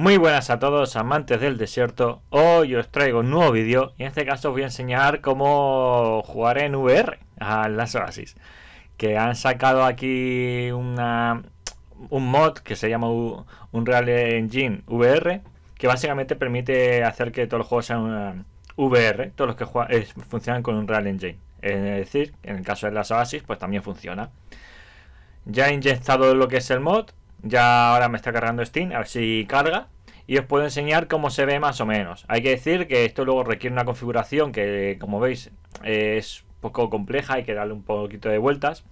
Muy buenas a todos amantes del desierto, hoy os traigo un nuevo vídeo y en este caso os voy a enseñar cómo jugar en VR a las Oasis que han sacado aquí un mod que se llama un real Engine VR que básicamente permite hacer que todos los juegos sean eh, VR, todos los que juegan, eh, funcionan con un real Engine es decir, en el caso de las Oasis pues también funciona ya he inyectado lo que es el mod ya ahora me está cargando Steam, a ver si carga. Y os puedo enseñar cómo se ve más o menos. Hay que decir que esto luego requiere una configuración que, como veis, es poco compleja, hay que darle un poquito de vueltas.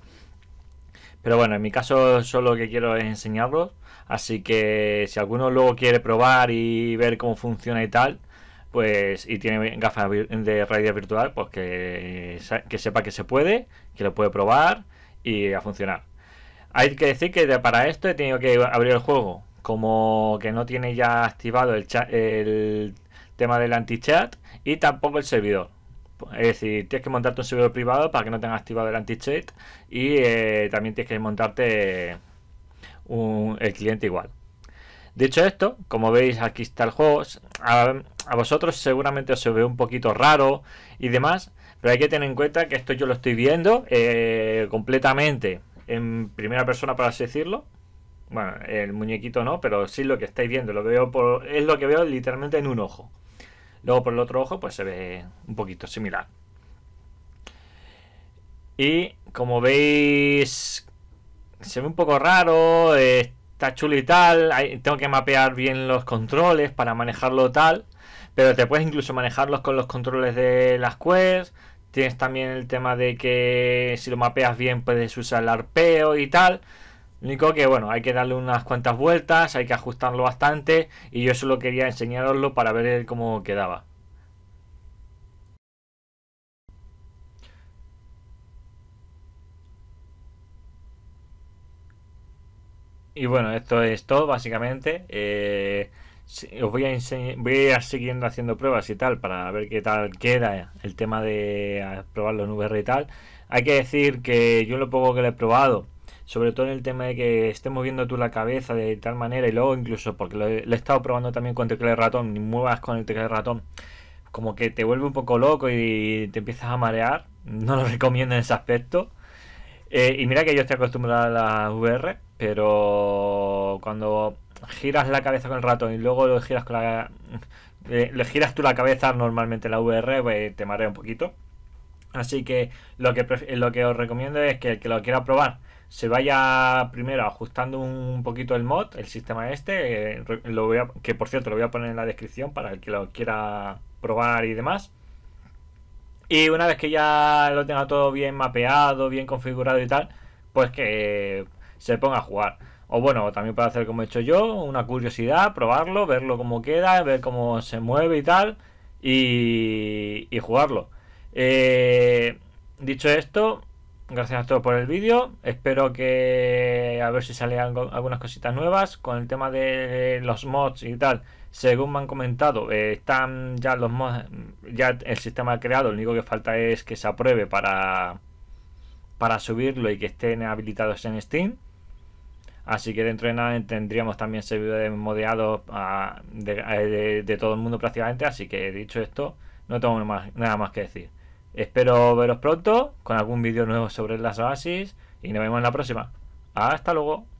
Pero bueno, en mi caso solo que quiero es enseñarlos. Así que si alguno luego quiere probar y ver cómo funciona y tal, pues y tiene gafas de realidad virtual, pues que, eh, que sepa que se puede, que lo puede probar y a funcionar. Hay que decir que para esto he tenido que abrir el juego. Como que no tiene ya activado el, el tema del anti-chat y tampoco el servidor. Es decir, tienes que montarte un servidor privado para que no tenga activado el anti-chat y eh, también tienes que montarte el cliente igual. Dicho esto, como veis aquí está el juego, a, vosotros seguramente os se ve un poquito raro y demás, pero hay que tener en cuenta que esto yo lo estoy viendo eh, completamente en primera persona, para así decirlo. Bueno, el muñequito no, pero sí lo que estáis viendo, lo veo por, es lo que veo literalmente en un ojo. Luego por el otro ojo, pues se ve un poquito similar. Y como veis, se ve un poco raro, está chulo y tal. tengo que mapear bien los controles para manejarlo tal. Pero te puedes incluso manejarlos con los controles de las quests. Tienes también el tema de que si lo mapeas bien puedes usar el arpeo y tal. Lo único que, bueno, hay que darle unas cuantas vueltas, hay que ajustarlo bastante y yo solo quería enseñaroslo para ver cómo quedaba. Y bueno, esto es todo básicamente. Eh, os voy a, seguir voy siguiendo haciendo pruebas y tal para ver qué tal queda el tema de probarlo en VR y tal. Hay que decir que yo lo poco que lo he probado, sobre todo en el tema de que estés moviendo tú la cabeza de tal manera y luego incluso porque lo, he, estado probando también con teclado de ratón y muevas con el teclado de ratón, como que te vuelve un poco loco y te empiezas a marear. No lo recomiendo en ese aspecto. Eh, y mira que yo estoy acostumbrado a las VR, pero cuando giras la cabeza con el ratón y luego lo giras con le, giras tú la cabeza normalmente la VR, pues, te marea un poquito. Así que lo que, lo que os recomiendo es que el que lo quiera probar se vaya primero ajustando un poquito el mod, el sistema este, eh, lo que por cierto lo voy a poner en la descripción para el que lo quiera probar y demás. Y una vez que ya lo tenga todo bien mapeado, bien configurado y tal, pues que se ponga a jugar. O bueno, también puede hacer como he hecho yo, una curiosidad, probarlo, verlo cómo queda, ver cómo se mueve y tal, y, jugarlo. Eh, dicho esto, gracias a todos por el vídeo. Espero que a ver si salen algunas cositas nuevas. Con el tema de los mods y tal, según me han comentado, eh, están ya los mods, ya el sistema creado. Lo único que falta es que se apruebe para, para subirlo y que estén habilitados en Steam. Así que dentro de nada tendríamos también servidores modeados ah, eh, de, de, todo el mundo prácticamente. Así que dicho esto, no tengo nada más que decir. Espero veros pronto con algún vídeo nuevo sobre las bases y nos vemos en la próxima. Hasta luego.